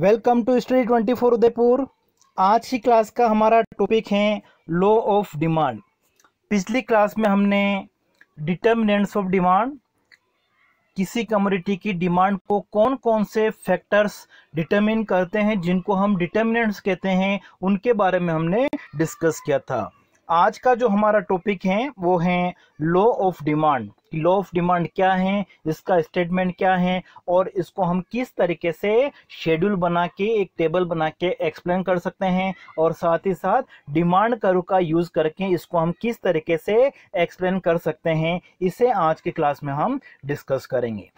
Welcome to study 24 Udaipur आज की class का हमारा टॉपिक है लॉ ऑफ डिमांड पिछली क्लास में हमने डिटर्मिनेंट्स ऑफ डिमांड किसी कम्युनिटी की डिमांड को कौन कौन से फैक्टर्स डिटरमिन करते हैं जिनको हम डिटर्मिनेंट्स कहते हैं उनके बारे में हमने डिस्कस किया था आज का जो हमारा टॉपिक है वो है law of demand law of demand क्या है इसका स्टेटमेंट क्या है और इसको हम किस तरीके से शेड्यूल बना के एक टेबल बना के एक्सप्लेन कर सकते हैं और साथ ही साथ डिमांड करो का यूज़ करके इसको हम किस तरीके से एक्सप्लेन कर सकते हैं इसे आज के क्लास में हम डिस्कस करेंगे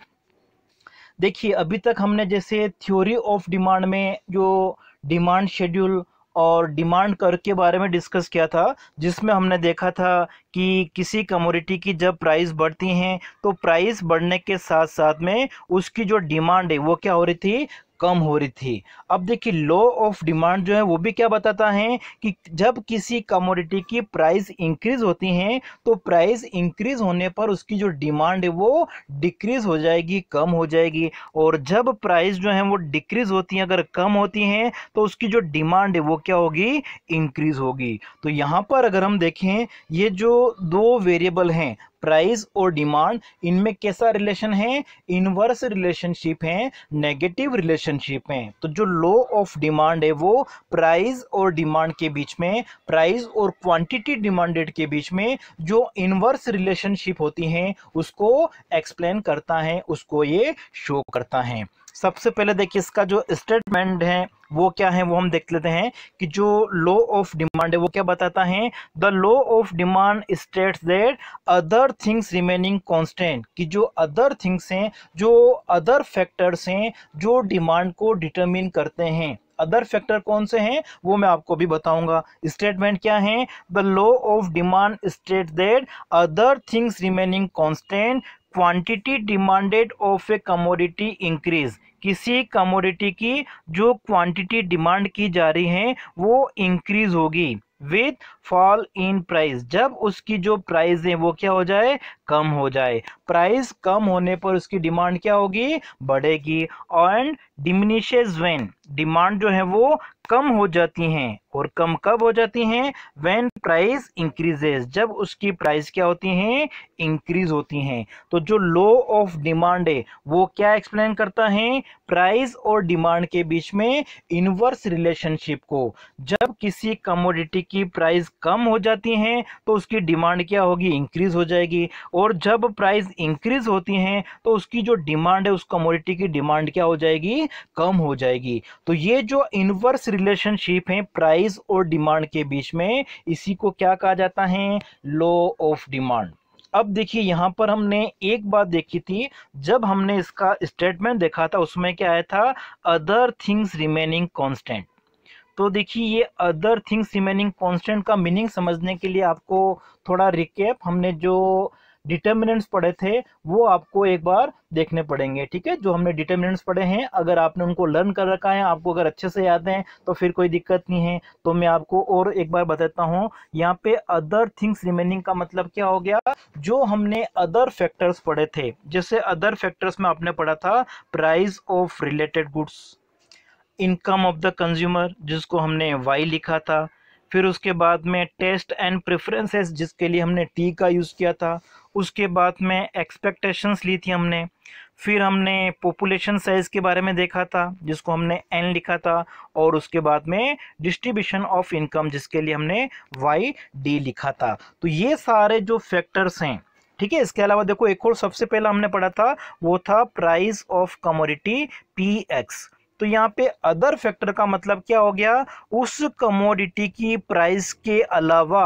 देखिए अभी तक हमने जैसे थ्योरी ऑफ डिमांड में जो डिमांड शेड्यूल और डिमांड कर के बारे में डिस्कस किया था जिसमें हमने देखा था कि किसी कमोडिटी की जब प्राइस बढ़ती हैं तो प्राइस बढ़ने के साथ साथ में उसकी जो डिमांड है वो क्या हो रही थी कम हो रही थी अब देखिए लॉ ऑफ डिमांड जो है वो भी क्या बताता है कि जब किसी कमोडिटी की प्राइस इंक्रीज होती है तो प्राइस इंक्रीज होने पर उसकी जो डिमांड है वो डिक्रीज हो जाएगी कम हो जाएगी और जब प्राइस जो है वो डिक्रीज होती है अगर कम होती हैं तो उसकी जो डिमांड है वो क्या होगी इंक्रीज होगी तो यहाँ पर अगर हम देखें ये जो दो वेरिएबल हैं प्राइस और डिमांड इनमें कैसा रिलेशन है इनवर्स रिलेशनशिप है नेगेटिव रिलेशनशिप है तो जो लो ऑफ डिमांड है वो प्राइस और डिमांड के बीच में प्राइस और क्वांटिटी डिमांडेड के बीच में जो इनवर्स रिलेशनशिप होती है उसको एक्सप्लेन करता है उसको ये शो करता है सबसे पहले देखिए इसका जो स्टेटमेंट है वो क्या है वो हम देख लेते हैं कि जो लो ऑफ डिमांड है वो क्या बताता है the law of demand states that other things remaining constant कि जो अदर थिंग्स हैं जो अदर फैक्टर्स हैं जो डिमांड को डिटरमिन करते हैं अदर फैक्टर कौन से हैं वो मैं आपको भी बताऊंगा स्टेटमेंट क्या है the law of demand state that other things remaining constant quantity demanded of a commodity increase किसी कमोडिटी की जो क्वांटिटी डिमांड की जा रही है वो इंक्रीज होगी विथ फॉल इन प्राइस जब उसकी जो प्राइस है वो क्या हो जाए कम हो जाए प्राइस कम होने पर उसकी डिमांड क्या होगी बढ़ेगी एंड डिमिनिशेज वेन डिमांड जो है वो कम हो जाती हैं और कम कब हो जाती हैं वेन प्राइस इंक्रीजेज जब उसकी प्राइस क्या होती हैं इंक्रीज होती हैं तो जो लो ऑफ डिमांड है वो क्या एक्सप्लेन करता है प्राइस और डिमांड के बीच में इनवर्स रिलेशनशिप को जब किसी कमोडिटी की प्राइस कम हो जाती है तो उसकी डिमांड क्या होगी इंक्रीज हो जाएगी और जब प्राइस इंक्रीज होती हैं तो उसकी जो डिमांड है उस कमोडिटी की डिमांड क्या हो जाएगी कम हो जाएगी तो ये जो इनवर्स रिलेशनशिप है प्राइस प्राइस और डिमांड के बीच में इसी को क्या कहा जाता है लो ऑफ डिमांड अब देखिए यहाँ पर हमने एक बात देखी थी जब हमने इसका स्टेटमेंट देखा था उसमें क्या आया था अदर थिंग्स रिमेनिंग कॉन्स्टेंट तो देखिए ये अदर थिंग्स रिमेनिंग कॉन्स्टेंट का मीनिंग समझने के लिए आपको थोड़ा रिकेप हमने जो डिटर्मिनेंट्स पढ़े थे वो आपको एक बार देखने पड़ेंगे ठीक है जो हमने डिटर्मिनेंट्स पढ़े हैं अगर आपने उनको लर्न कर रखा है आपको अगर अच्छे से याद है तो फिर कोई दिक्कत नहीं है तो मैं आपको और एक बार बताता हूँ यहाँ पे अदर थिंग्स रिमेनिंग का मतलब क्या हो गया जो हमने अदर फैक्टर्स पढ़े थे जैसे अदर फैक्टर्स में आपने पढ़ा था price of related goods income of the consumer जिसको हमने वाई लिखा था फिर उसके बाद में टेस्ट एंड प्रेफरेंसेस जिसके लिए हमने टी का यूज़ किया था उसके बाद में एक्सपेक्टेशंस ली थी हमने फिर हमने पॉपुलेशन साइज़ के बारे में देखा था जिसको हमने एन लिखा था और उसके बाद में डिस्ट्रीब्यूशन ऑफ इनकम जिसके लिए हमने वाई डी लिखा था तो ये सारे जो फैक्टर्स हैं ठीक है इसके अलावा देखो एक और सबसे पहला हमने पढ़ा था वो था price of commodity P X तो यहाँ पे अदर फैक्टर का मतलब क्या हो गया उस कमोडिटी की प्राइस के अलावा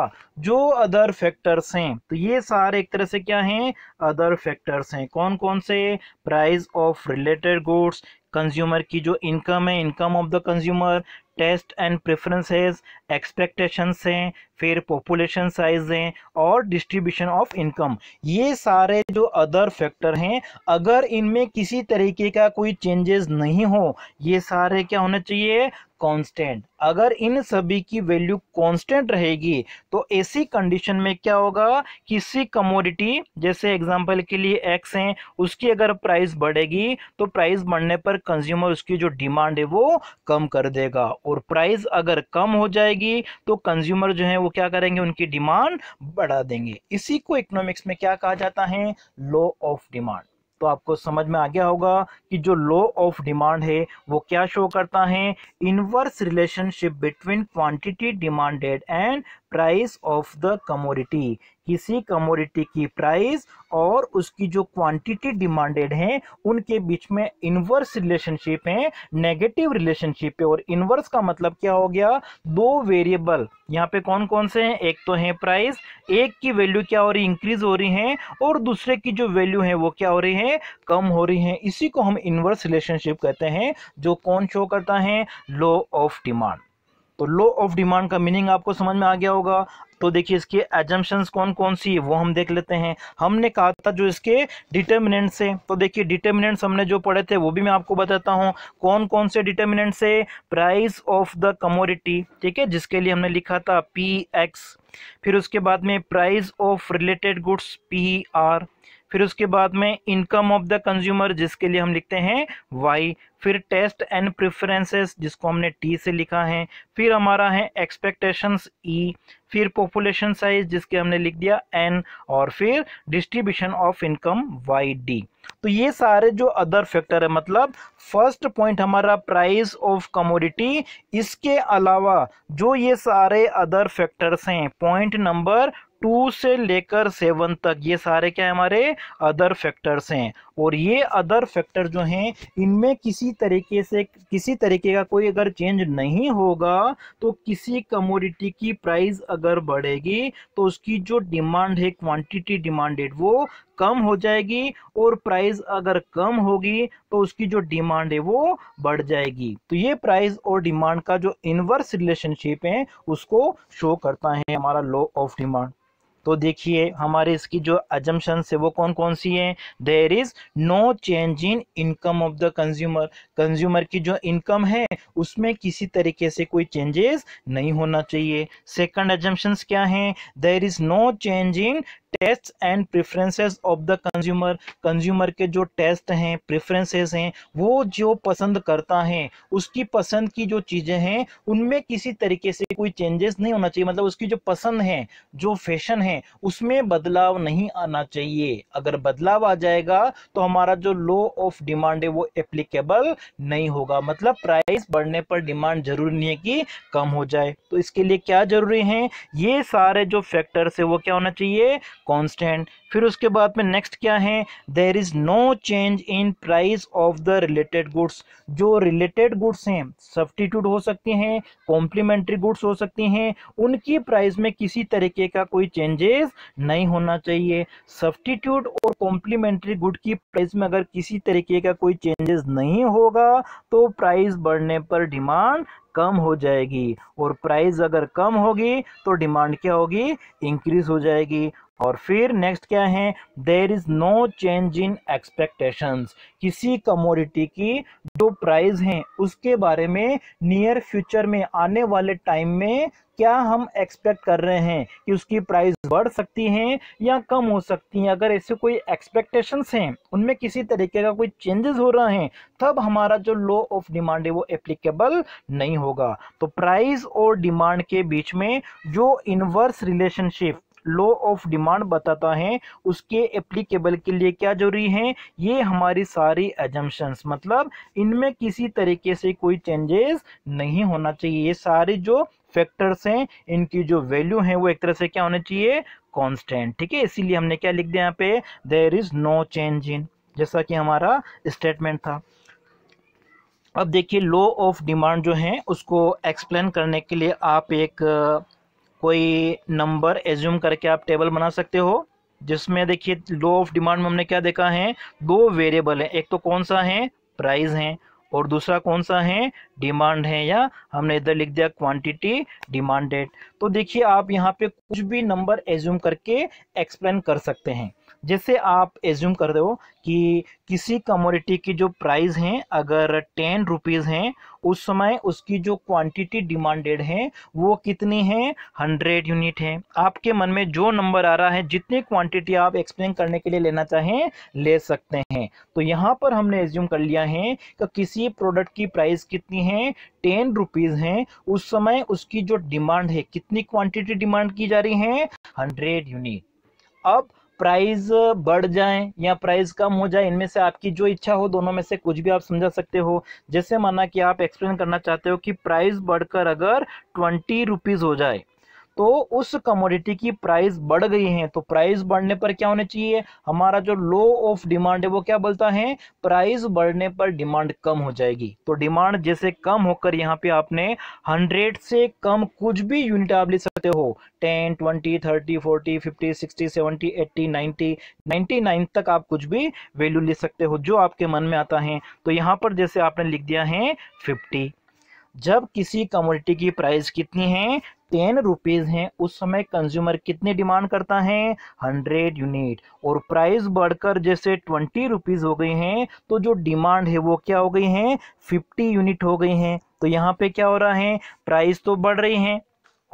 जो अदर फैक्टर्स हैं तो ये सारे एक तरह से क्या हैं अदर फैक्टर्स हैं कौन कौन से price of related goods consumer की जो इनकम है income of the consumer taste and preferences expectations हैं फिर पॉपुलेशन साइज हैं और डिस्ट्रीब्यूशन ऑफ इनकम ये सारे जो अदर फैक्टर हैं अगर इनमें किसी तरीके का कोई चेंजेस नहीं हो ये सारे क्या होने चाहिए कांस्टेंट अगर इन सभी की वैल्यू कांस्टेंट रहेगी तो ऐसी कंडीशन में क्या होगा किसी कमोडिटी जैसे एग्जांपल के लिए एक्स है उसकी अगर प्राइस बढ़ेगी तो प्राइस बढ़ने पर कंज्यूमर उसकी जो डिमांड है वो कम कर देगा और प्राइस अगर कम हो जाएगी तो कंज्यूमर जो है वो क्या करेंगे उनकी डिमांड बढ़ा देंगे इसी को इकोनॉमिक्स में क्या कहा जाता है लॉ ऑफ डिमांड तो आपको समझ में आ गया होगा कि जो लो ऑफ डिमांड है वो क्या शो करता है inverse relationship between quantity demanded and price of the commodity किसी कमोडिटी की प्राइस और उसकी जो क्वांटिटी डिमांडेड है उनके बीच में इनवर्स रिलेशनशिप है नेगेटिव रिलेशनशिप है और इनवर्स का मतलब क्या हो गया दो वेरिएबल यहाँ पे कौन कौन से हैं एक तो है प्राइस एक की वैल्यू क्या हो रही इंक्रीज हो रही है और दूसरे की जो वैल्यू है वो क्या हो रही है कम हो रही है इसी को हम इनवर्स रिलेशनशिप कहते हैं जो कौन शो करता है लॉ ऑफ डिमांड तो लो ऑफ डिमांड का मीनिंग आपको समझ में आ गया होगा तो देखिए इसके एजम्पन्स कौन कौन सी है वो हम देख लेते हैं हमने कहा था जो इसके डिटर्मिनेंट्स हैं तो देखिए डिटर्मिनेंट्स हमने जो पढ़े थे वो भी मैं आपको बताता हूँ कौन कौन से डिटर्मिनेंट्स है प्राइस ऑफ द कमोडिटी ठीक है जिसके लिए हमने लिखा था पी एक्स फिर उसके बाद में price of related goods P R फिर उसके बाद में इनकम ऑफ द कंज्यूमर जिसके लिए हम लिखते हैं वाई फिर टेस्ट एंड प्रेफरेंसेस जिसको हमने टी से लिखा है फिर हमारा है एक्सपेक्टेशंस ई e. फिर पॉपुलेशन साइज जिसके हमने लिख दिया एन और फिर distribution of income Y D तो ये सारे जो अदर फैक्टर है मतलब फर्स्ट पॉइंट हमारा प्राइस ऑफ कमोडिटी इसके अलावा जो ये सारे अदर फैक्टर्स हैं पॉइंट नंबर टू से लेकर सेवन तक ये सारे क्या है हमारे अदर फैक्टर्स हैं और ये अदर फैक्टर जो हैं इनमें किसी तरीके से किसी तरीके का कोई अगर चेंज नहीं होगा तो किसी कमोडिटी की प्राइस अगर बढ़ेगी तो उसकी जो डिमांड है क्वांटिटी डिमांडेड वो कम हो जाएगी और प्राइस अगर कम होगी तो उसकी जो डिमांड है वो बढ़ जाएगी तो ये प्राइस और डिमांड का जो इनवर्स रिलेशनशिप है उसको शो करता है हमारा लॉ ऑफ डिमांड तो देखिए हमारे इसकी जो अजम्पन्स है वो कौन कौन सी है there is no change in income of the consumer consumer की जो इनकम है उसमें किसी तरीके से कोई चेंजेस नहीं होना चाहिए सेकंड एजम्पन्स क्या हैं there is no change in taste and preferences of the consumer consumer के जो टेस्ट हैं प्रेफरेंसेस हैं वो जो पसंद करता है उसकी पसंद की जो चीज़ें हैं उनमें किसी तरीके से कोई चेंजेस नहीं होना चाहिए मतलब उसकी जो पसंद है जो फैशन है उसमें बदलाव नहीं आना चाहिए अगर बदलाव आ जाएगा तो हमारा जो लो ऑफ डिमांड है वो एप्लीकेबल नहीं होगा मतलब प्राइस बढ़ने पर डिमांड जरूरी नहीं है कि कम हो जाए तो इसके लिए क्या जरूरी है ये सारे जो फैक्टर्स है वो क्या होना चाहिए कांस्टेंट फिर उसके बाद में नेक्स्ट क्या है there is no change in price of the related goods जो रिलेटेड गुड्स हैं सब्सटीट्यूट हो सकती हैं कॉम्प्लीमेंट्री गुड्स हो सकती हैं उनकी प्राइस में किसी तरीके का कोई चेंजेस नहीं होना चाहिए सब्सटीट्यूट और कॉम्प्लीमेंट्री गुड की प्राइस में अगर किसी तरीके का कोई चेंजेस नहीं होगा तो प्राइस बढ़ने पर डिमांड कम हो जाएगी और प्राइस अगर कम होगी तो डिमांड क्या होगी इंक्रीज हो जाएगी और फिर नेक्स्ट क्या है there is no change in expectations किसी कमोडिटी की जो प्राइस हैं उसके बारे में नियर फ्यूचर में आने वाले टाइम में क्या हम एक्सपेक्ट कर रहे हैं कि उसकी प्राइस बढ़ सकती हैं या कम हो सकती हैं अगर ऐसे कोई एक्सपेक्टेशंस हैं उनमें किसी तरीके का कोई चेंजेस हो रहा है तब हमारा जो लो ऑफ डिमांड है वो एप्लीकेबल नहीं होगा तो प्राइस और डिमांड के बीच में जो inverse relationship law of demand बताता है उसके एप्लीकेबल के लिए क्या जरूरी है ये हमारी सारी एजम्पन्स मतलब इनमें किसी तरीके से कोई चेंजेस नहीं होना चाहिए ये सारी जो फैक्टर्स हैं इनकी जो वैल्यू है वो एक तरह से क्या होना चाहिए कॉन्स्टेंट ठीक है इसीलिए हमने क्या लिख दिया यहाँ पे there is no change in जैसा कि हमारा स्टेटमेंट था अब देखिए लॉ ऑफ डिमांड जो है उसको एक्सप्लेन करने के लिए आप एक कोई नंबर एज्यूम करके आप टेबल बना सकते हो जिसमें देखिए लो ऑफ डिमांड में हमने क्या देखा है दो वेरिएबल है एक तो कौन सा है प्राइस है और दूसरा कौन सा है डिमांड है या हमने इधर लिख दिया क्वांटिटी डिमांडेड तो देखिए आप यहाँ पे कुछ भी नंबर एज्यूम करके एक्सप्लेन कर सकते हैं जैसे आप एज्यूम कर दो कि किसी कमोडिटी की जो प्राइस हैं अगर टेन रुपीज़ हैं उस समय उसकी जो क्वांटिटी डिमांडेड है वो कितनी है हंड्रेड यूनिट है आपके मन में जो नंबर आ रहा है जितनी क्वांटिटी आप एक्सप्लेन करने के लिए लेना चाहें ले सकते हैं तो यहाँ पर हमने एज्यूम कर लिया है कि किसी प्रोडक्ट की प्राइस कितनी है टेन रुपीज़ है उस समय उसकी जो डिमांड है कितनी क्वांटिटी डिमांड की जा रही है हंड्रेड यूनिट अब प्राइस बढ़ जाए या प्राइस कम हो जाए इनमें से आपकी जो इच्छा हो दोनों में से कुछ भी आप समझा सकते हो जैसे माना कि आप एक्सप्लेन करना चाहते हो कि प्राइस बढ़कर अगर ट्वेंटी रुपीज़ हो जाए तो उस कमोडिटी की प्राइस बढ़ गई है तो प्राइस बढ़ने पर क्या होना चाहिए हमारा जो लो ऑफ डिमांड है वो क्या बोलता है प्राइस बढ़ने पर डिमांड कम हो जाएगी तो डिमांड जैसे कम होकर यहाँ पे आपने हंड्रेड से कम कुछ भी यूनिट आप ले सकते हो ten twenty thirty forty fifty sixty seventy eighty ninety ninety nine तक आप कुछ भी वैल्यू लिख सकते हो जो आपके मन में आता है तो यहाँ पर जैसे आपने लिख दिया है फिफ्टी जब किसी कमोडिटी की प्राइस कितनी है टेन रुपीज़ हैं उस समय कंज्यूमर कितनी डिमांड करता है हंड्रेड यूनिट और प्राइस बढ़कर जैसे ट्वेंटी रुपीज़ हो गई हैं तो जो डिमांड है वो क्या हो गई है फिफ्टी यूनिट हो गई हैं तो यहाँ पे क्या हो रहा है प्राइस तो बढ़ रही हैं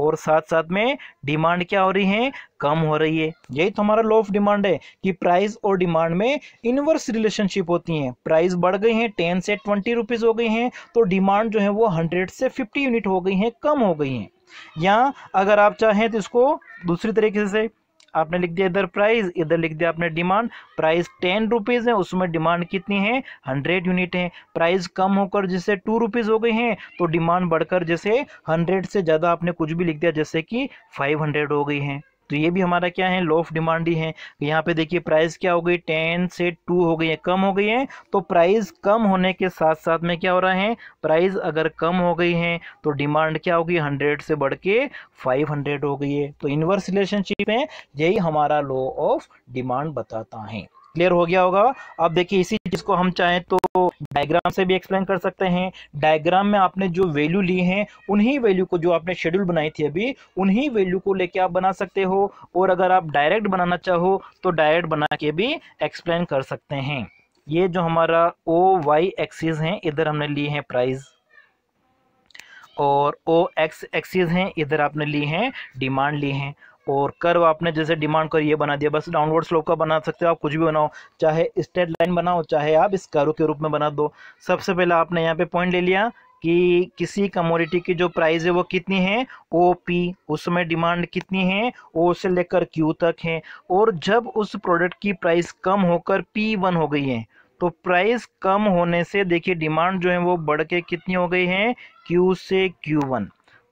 और साथ साथ में डिमांड क्या हो रही है कम हो रही है यही तो हमारा लो ऑफ डिमांड है कि प्राइस और डिमांड में इनवर्स रिलेशनशिप होती है प्राइस बढ़ गई है टेन से ट्वेंटी रुपीज़ हो गई हैं तो डिमांड जो है वो हंड्रेड से फिफ्टी यूनिट हो गई हैं कम हो गई हैं या अगर आप चाहें तो इसको दूसरी तरीके से आपने लिख दिया इधर प्राइस इधर लिख दिया आपने डिमांड प्राइस टेन रुपीज़ है उसमें डिमांड कितनी है हंड्रेड यूनिट है प्राइस कम होकर जैसे टू रुपीज़ हो गई हैं तो डिमांड बढ़कर जैसे हंड्रेड से ज़्यादा आपने कुछ भी लिख दिया जैसे कि फाइव हंड्रेड हो गई हैं तो ये भी हमारा क्या है लो ऑफ डिमांड ही है तो यहाँ पे देखिए प्राइस क्या हो गई टेन से टू हो गई है कम हो गई है तो प्राइस कम होने के साथ साथ में क्या हो रहा है प्राइस अगर कम हो गई है तो डिमांड क्या होगी हंड्रेड से बढ़ के फाइव हंड्रेड हो गई है तो इन्वर्स रिलेशनशिप है यही हमारा लो ऑफ डिमांड बताता है क्लियर हो गया होगा अब देखिए इसी चीज़ को हम चाहें तो डायग्राम से भी एक्सप्लेन कर सकते हैं डायग्राम में आपने जो वैल्यू ली है उन्हीं वैल्यू को जो आपने शेड्यूल बनाई थी अभी उन्हीं वैल्यू को लेके आप बना सकते हो और अगर आप डायरेक्ट बनाना चाहो तो डायरेक्ट बना के भी एक्सप्लेन कर सकते हैं ये जो हमारा ओ वाई एक्सिस है इधर हमने ली है प्राइस और ओ एक्स एक्सिस हैं इधर आपने ली हैं डिमांड ली हैं और कर्व आपने जैसे डिमांड कर ये बना दिया बस डाउनवर्ड स्लोप का बना सकते हो आप कुछ भी बनाओ चाहे स्ट्रेट लाइन बनाओ चाहे आप इस कर्व के रूप में बना दो सबसे पहले आपने यहाँ पे पॉइंट ले लिया कि किसी कमोडिटी की जो प्राइस है वो कितनी है ओ पी उसमें डिमांड कितनी है ओ से लेकर क्यू तक है और जब उस प्रोडक्ट की प्राइस कम होकर पी वन हो गई है तो प्राइस कम होने से देखिए डिमांड जो है वो बढ़ के कितनी हो गई है क्यू से क्यू वन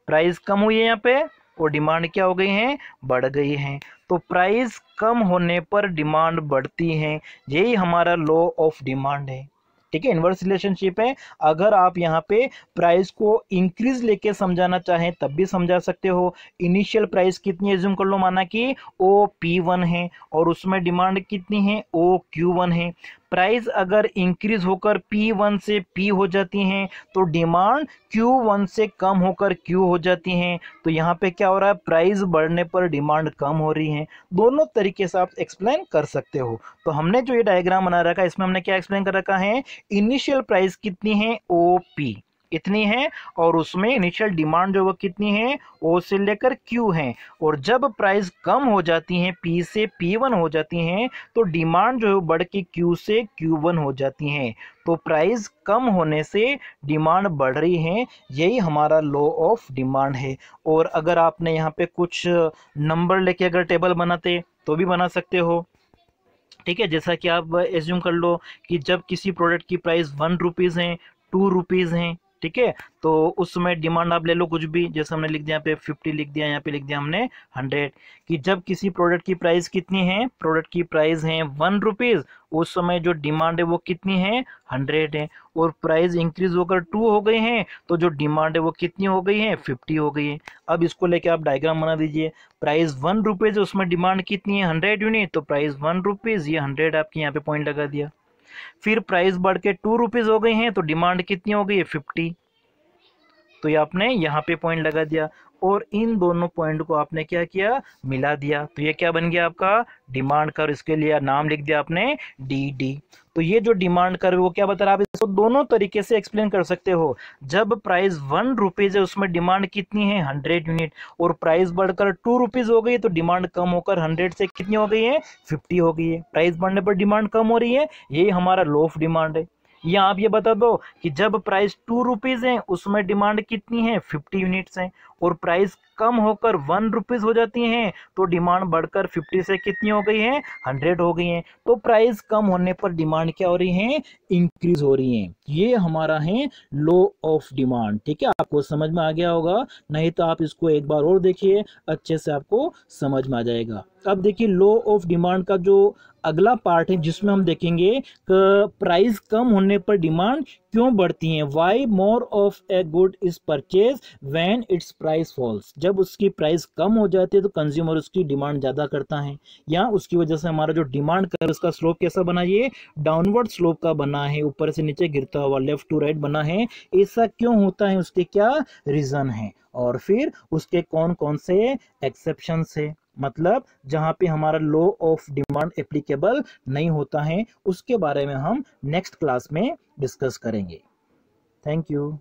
प्राइस कम हुई है यहाँ पे और डिमांड क्या हो गई हैं बढ़ गई हैं तो प्राइस कम होने पर डिमांड बढ़ती है यही हमारा लॉ ऑफ डिमांड है ठीक है इन्वर्स रिलेशनशिप है अगर आप यहाँ पे प्राइस को इंक्रीज लेके समझाना चाहें तब भी समझा सकते हो इनिशियल प्राइस कितनी एज्यूम कर लो माना कि ओ पी वन है और उसमें डिमांड कितनी है ओ क्यू वन है प्राइस अगर इंक्रीज होकर P1 से P हो जाती हैं तो डिमांड Q1 से कम होकर Q हो जाती हैं तो यहाँ पे क्या हो रहा है प्राइस बढ़ने पर डिमांड कम हो रही है दोनों तरीके से आप एक्सप्लेन कर सकते हो तो हमने जो ये डायग्राम बना रखा है इसमें हमने क्या एक्सप्लेन कर रखा है इनिशियल प्राइस कितनी है ओ पी इतनी है और उसमें इनिशियल डिमांड जो वो कितनी है ओ से लेकर क्यू है और जब प्राइस कम हो जाती हैं पी से पी वन हो जाती हैं तो डिमांड जो है बढ़ के क्यू से क्यू वन हो जाती हैं तो प्राइस कम होने से डिमांड बढ़ रही है यही हमारा लो ऑफ डिमांड है और अगर आपने यहाँ पे कुछ नंबर लेके अगर टेबल बनाते तो भी बना सकते हो ठीक है जैसा कि आप एज्यूम कर लो कि जब किसी प्रोडक्ट की प्राइस वन रुपीज़ हैं टू रुपीज़ हैं ठीक है तो उस समय डिमांड आप ले लो कुछ भी जैसे हमने लिख दिया यहाँ पे फिफ्टी लिख दिया यहाँ पे लिख दिया हमने हंड्रेड कि जब किसी प्रोडक्ट की प्राइस कितनी है प्रोडक्ट की प्राइस है वन रुपीज़ उस समय जो डिमांड है वो कितनी है हंड्रेड है और प्राइस इंक्रीज होकर टू हो गई है तो जो डिमांड है वो कितनी हो गई है फिफ्टी हो गई है अब इसको लेके आप डायग्राम बना दीजिए प्राइस वन रुपीज़ उसमें डिमांड कितनी है हंड्रेड यूनिट तो प्राइस वन रुपीज़ ये हंड्रेड आपके यहाँ पे पॉइंट लगा दिया फिर प्राइस बढ़ के टू रुपीज़ हो गई हैं तो डिमांड कितनी हो गई है फिफ्टी तो ये आपने यहाँ पे पॉइंट लगा दिया और इन दोनों पॉइंट को आपने क्या किया मिला दिया तो ये क्या बन गया आपका डिमांड कर इसके लिए नाम लिख दिया आपने डी डी तो ये जो डिमांड कर वो क्या बता रहा है आप इसको दोनों तरीके से एक्सप्लेन कर सकते हो जब प्राइस वन रुपीज है उसमें डिमांड कितनी है हंड्रेड यूनिट और प्राइस बढ़कर टू रुपीज हो गई तो डिमांड कम होकर हंड्रेड से कितनी हो गई है फिफ्टी हो गई है प्राइस बढ़ने पर डिमांड कम हो रही है यही हमारा लो ऑफ डिमांड है या आप ये बता दो कि जब प्राइस टू रुपीज़ है उसमें डिमांड कितनी है फिफ्टी यूनिट्स है और प्राइस कम होकर वन रुपीज़ हो जाती हैं तो डिमांड बढ़कर फिफ्टी से कितनी हो गई है हंड्रेड हो गई है तो प्राइस कम होने पर डिमांड क्या हो रही है इंक्रीज हो रही है ये हमारा है लो ऑफ डिमांड ठीक है आपको समझ में आ गया होगा नहीं तो आप इसको एक बार और देखिए अच्छे से आपको समझ में आ जाएगा अब देखिए लो ऑफ डिमांड का जो अगला पार्ट है जिसमें हम देखेंगे प्राइस कम होने पर डिमांड क्यों बढ़ती है why more of a good is purchase when its price falls जब उसकी प्राइस कम हो जाती है तो कंज्यूमर उसकी डिमांड ज़्यादा करता है या उसकी वजह से हमारा जो डिमांड कर उसका स्लोप कैसा बना ये डाउनवर्ड स्लोप का बना है ऊपर से नीचे गिरता हुआ लेफ्ट टू राइट बना है ऐसा क्यों होता है उसके क्या रीज़न है और फिर उसके कौन कौन से एक्सेप्शन है मतलब जहाँ पे हमारा लो ऑफ डिमांड एप्लीकेबल नहीं होता है उसके बारे में हम नेक्स्ट क्लास में डिस्कस करेंगे थैंक यू